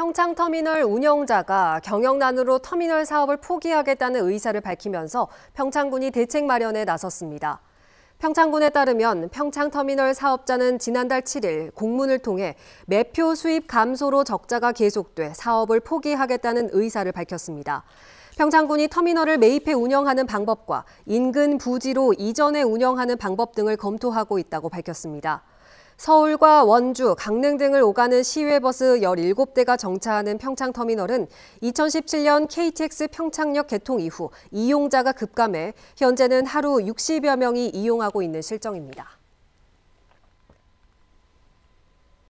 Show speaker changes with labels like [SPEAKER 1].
[SPEAKER 1] 평창터미널 운영자가 경영난으로 터미널 사업을 포기하겠다는 의사를 밝히면서 평창군이 대책 마련에 나섰습니다. 평창군에 따르면 평창터미널 사업자는 지난달 7일 공문을 통해 매표 수입 감소로 적자가 계속돼 사업을 포기하겠다는 의사를 밝혔습니다. 평창군이 터미널을 매입해 운영하는 방법과 인근 부지로 이전에 운영하는 방법 등을 검토하고 있다고 밝혔습니다. 서울과 원주, 강릉 등을 오가는 시외버스 17대가 정차하는 평창터미널은 2017년 KTX 평창역 개통 이후 이용자가 급감해 현재는 하루 60여 명이 이용하고 있는 실정입니다.